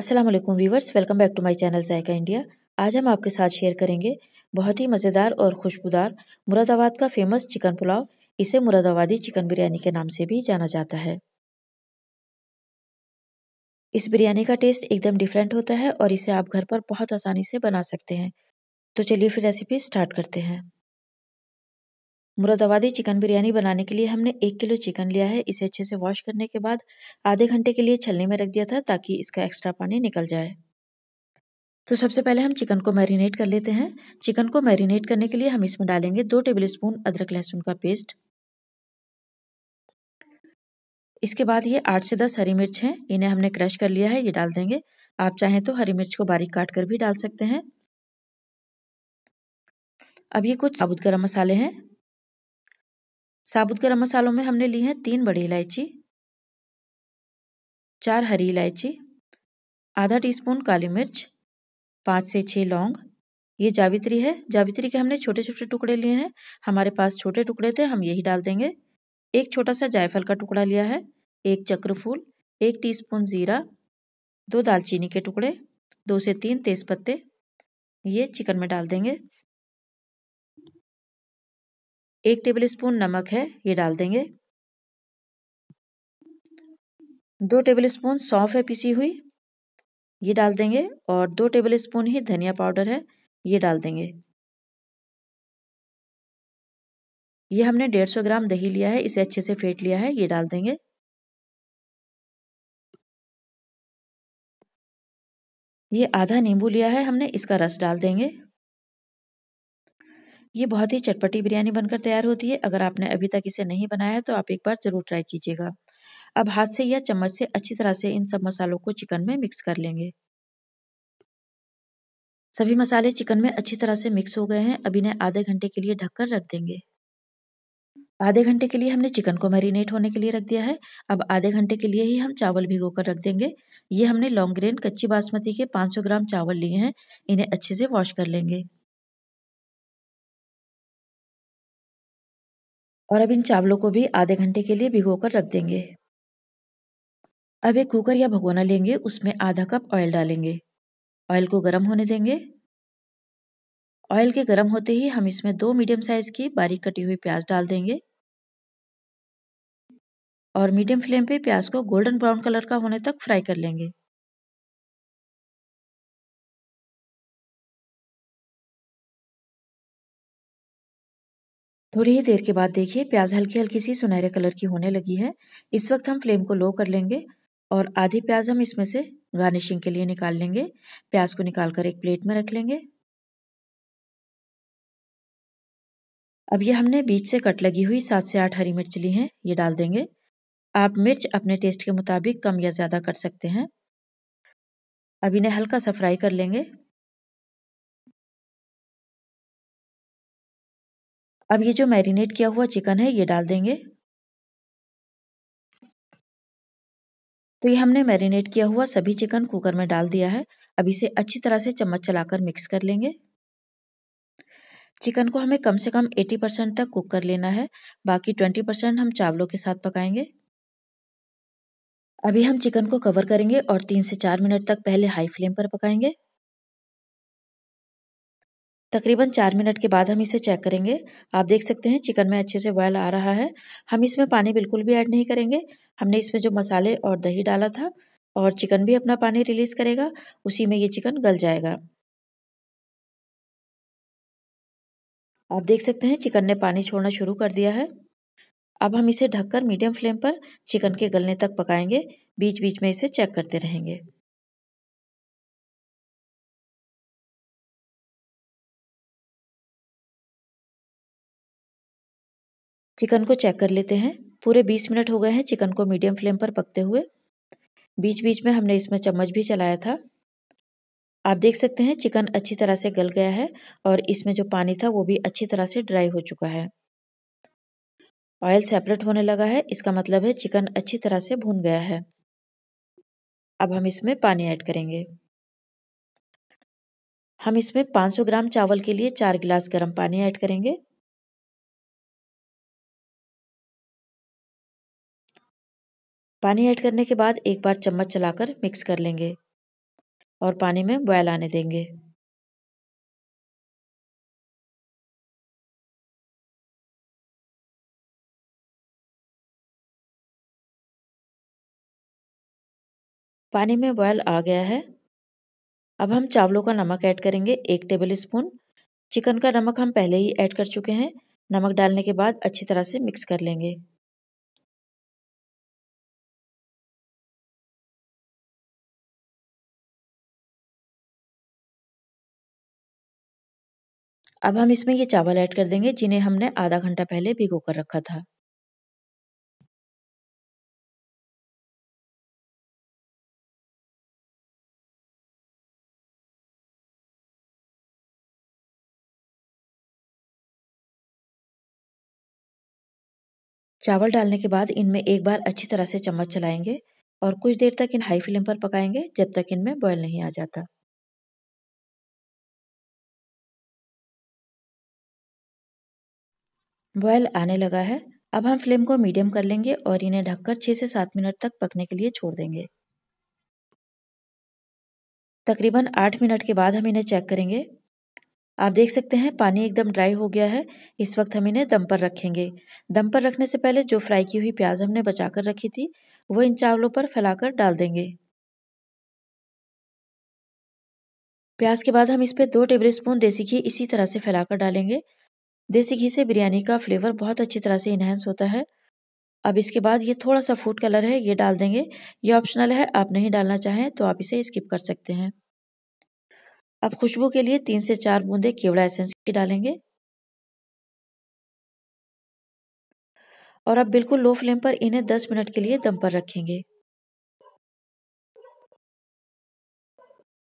अस्सलाम वालेकुम viewers welcome back to my channel Zaika India आज हम आपके साथ शेयर करेंगे बहुत ही मज़ेदार और खुशबूदार मुरादाबाद का फेमस चिकन पुलाव इसे मुरादाबादी चिकन बिरयानी के नाम से भी जाना जाता है इस बिरयानी का टेस्ट एकदम डिफरेंट होता है और इसे आप घर पर बहुत आसानी से बना सकते हैं तो चलिए फिर रेसिपी स्टार्ट करते हैं मुरादाबादी चिकन बिरयानी बनाने के लिए हमने एक किलो चिकन लिया है इसे अच्छे से वॉश करने के बाद आधे घंटे के लिए छलनी में रख दिया था ताकि इसका एक्स्ट्रा पानी निकल जाए तो सबसे पहले हम चिकन को मैरिनेट कर लेते हैं चिकन को मैरिनेट करने के लिए हम इसमें डालेंगे दो टेबल स्पून अदरक लहसुन का पेस्ट इसके बाद ये आठ से दस हरी मिर्च हैं इन्हें हमने क्रश कर लिया है ये डाल देंगे आप चाहें तो हरी मिर्च को बारीक काट कर भी डाल सकते हैं अब ये कुछ साबुत गर्म मसाले हैं साबुत गर्म मसालों में हमने ली है तीन बड़ी इलायची चार हरी इलायची आधा टीस्पून काली मिर्च पाँच से छः लौंग ये जावित्री है जावित्री के हमने छोटे छोटे टुकड़े लिए हैं हमारे पास छोटे टुकड़े थे हम यही डाल देंगे एक छोटा सा जायफल का टुकड़ा लिया है एक चक्रफूल एक टीस्पून ज़ीरा दो दालचीनी के टुकड़े दो से तीन तेज़पत्ते ये चिकन में डाल देंगे एक टेबल स्पून नमक है ये डाल देंगे दो टेबल स्पून सौंफ है पिसी हुई ये डाल देंगे और दो टेबल स्पून ही धनिया पाउडर है ये डाल देंगे ये हमने डेढ़ सौ ग्राम दही लिया है इसे अच्छे से फेंट लिया है ये डाल देंगे ये आधा नींबू लिया है हमने इसका रस डाल देंगे ये बहुत ही चटपटी बिरयानी बनकर तैयार होती है अगर आपने अभी तक इसे नहीं बनाया है तो आप एक बार ज़रूर ट्राई कीजिएगा अब हाथ से या चम्मच से अच्छी तरह से इन सब मसालों को चिकन में मिक्स कर लेंगे सभी मसाले चिकन में अच्छी तरह से मिक्स हो गए हैं अब इन्हें आधे घंटे के लिए ढककर रख देंगे आधे घंटे के लिए हमने चिकन को मैरिनेट होने के लिए रख दिया है अब आधे घंटे के लिए ही हम चावल भिगो कर रख देंगे ये हमने लॉन्ग ग्रेन कच्ची बासमती के 500 ग्राम चावल लिए हैं इन्हें अच्छे से वॉश कर लेंगे और अब इन चावलों को भी आधे घंटे के लिए भिगो कर रख देंगे अब एक कुकर या भगोना लेंगे उसमें आधा कप ऑयल डालेंगे ऑयल को गर्म होने देंगे ऑयल के गर्म होते ही हम इसमें दो मीडियम साइज की बारीक कटी हुई प्याज डाल देंगे और मीडियम फ्लेम पे प्याज को गोल्डन ब्राउन कलर का होने तक फ्राई कर लेंगे थोड़ी ही देर के बाद देखिए प्याज हल्की हल्की सी सुनहरे कलर की होने लगी है इस वक्त हम फ्लेम को लो कर लेंगे और आधी प्याज हम इसमें से गार्निशिंग के लिए निकाल लेंगे प्याज को निकाल कर एक प्लेट में रख लेंगे अब ये हमने बीच से कट लगी हुई सात से आठ हरी मिर्च ली हैं ये डाल देंगे आप मिर्च अपने टेस्ट के मुताबिक कम या ज़्यादा कर सकते हैं अब इन्हें हल्का सा फ्राई कर लेंगे अब ये जो मैरिनेट किया हुआ चिकन है ये डाल देंगे तो ये हमने मैरिनेट किया हुआ सभी चिकन कुकर में डाल दिया है अब इसे अच्छी तरह से चम्मच चलाकर मिक्स कर लेंगे चिकन को हमें कम से कम 80 परसेंट तक कुक कर लेना है बाकी 20 परसेंट हम चावलों के साथ पकाएंगे अभी हम चिकन को कवर करेंगे और तीन से चार मिनट तक पहले हाई फ्लेम पर पकाएंगे तकरीबन चार मिनट के बाद हम इसे चेक करेंगे आप देख सकते हैं चिकन में अच्छे से बॉयल आ रहा है हम इसमें पानी बिल्कुल भी ऐड नहीं करेंगे हमने इसमें जो मसाले और दही डाला था और चिकन भी अपना पानी रिलीज़ करेगा उसी में ये चिकन गल जाएगा आप देख सकते हैं चिकन ने पानी छोड़ना शुरू कर दिया है अब हम इसे ढककर मीडियम फ्लेम पर चिकन के गलने तक पकाएंगे बीच बीच में इसे चेक करते रहेंगे चिकन को चेक कर लेते हैं पूरे 20 मिनट हो गए हैं चिकन को मीडियम फ्लेम पर पकते हुए बीच बीच में हमने इसमें चम्मच भी चलाया था आप देख सकते हैं चिकन अच्छी तरह से गल गया है और इसमें जो पानी था वो भी अच्छी तरह से ड्राई हो चुका है ऑयल सेपरेट होने लगा है इसका मतलब है चिकन अच्छी तरह से भून गया है अब हम इसमें पानी ऐड करेंगे हम इसमें 500 ग्राम चावल के लिए चार गिलास गर्म पानी ऐड करेंगे पानी ऐड करने के बाद एक बार चम्मच चलाकर मिक्स कर लेंगे और पानी में बॉयल आने देंगे पानी में बॉयल आ गया है अब हम चावलों का नमक ऐड करेंगे एक टेबल स्पून चिकन का नमक हम पहले ही ऐड कर चुके हैं नमक डालने के बाद अच्छी तरह से मिक्स कर लेंगे अब हम इसमें ये चावल ऐड कर देंगे जिन्हें हमने आधा घंटा पहले भिगो कर रखा था चावल डालने के बाद इनमें एक बार अच्छी तरह से चम्मच चलाएंगे और कुछ देर तक इन हाई फ्लेम पर पकाएंगे जब तक इनमें बॉयल नहीं आ जाता बॉयल आने लगा है अब हम फ्लेम को मीडियम कर लेंगे और इन्हें ढककर छह से सात मिनट तक पकने के लिए छोड़ देंगे तकरीबन आठ मिनट के बाद हम इन्हें चेक करेंगे आप देख सकते हैं पानी एकदम ड्राई हो गया है इस वक्त हम इन्हें दम पर रखेंगे दम पर रखने से पहले जो फ्राई की हुई प्याज हमने बचा कर रखी थी वो इन चावलों पर फैलाकर डाल देंगे प्याज के बाद हम इस पर दो टेबल स्पून देसी घी इसी तरह से फैलाकर डालेंगे देसी घी से बिरयानी का फ्लेवर बहुत अच्छी तरह से इन्हेंस होता है अब इसके बाद ये थोड़ा सा फूड कलर है ये डाल देंगे ये ऑप्शनल है आप नहीं डालना चाहें तो आप इसे स्किप कर सकते हैं अब खुशबू के लिए तीन से चार बूंदे केवड़ा एसेंस की डालेंगे और अब बिल्कुल लो फ्लेम पर इन्हें 10 मिनट के लिए दम पर रखेंगे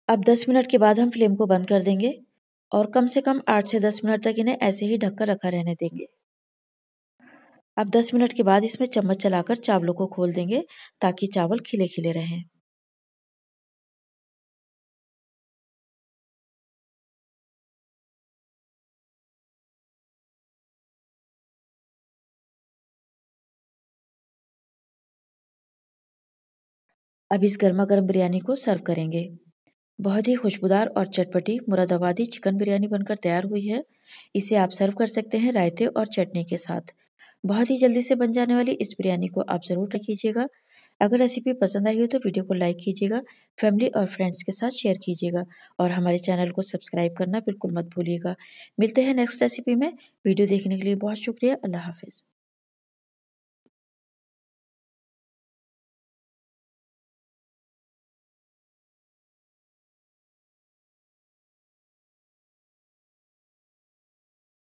अब 10 मिनट के बाद हम फ्लेम को बंद कर देंगे और कम से कम आठ से दस मिनट तक इन्हें ऐसे ही ढककर रखा रहने देंगे अब दस मिनट के बाद इसमें चम्मच चलाकर चावलों को खोल देंगे ताकि चावल खिले खिले रहें अब इस गर्मा गर्म बिरयानी को सर्व करेंगे बहुत ही खुशबूदार और चटपटी मुरादाबादी चिकन बिरयानी बनकर तैयार हुई है इसे आप सर्व कर सकते हैं रायते और चटनी के साथ बहुत ही जल्दी से बन जाने वाली इस बिरयानी को आप ज़रूर रखीजिएगा अगर रेसिपी पसंद आई हो तो वीडियो को लाइक कीजिएगा फैमिली और फ्रेंड्स के साथ शेयर कीजिएगा और हमारे चैनल को सब्सक्राइब करना बिल्कुल मत भूलिएगा मिलते हैं नेक्स्ट रेसिपी में वीडियो देखने के लिए बहुत शुक्रिया अल्लाह हाफिज़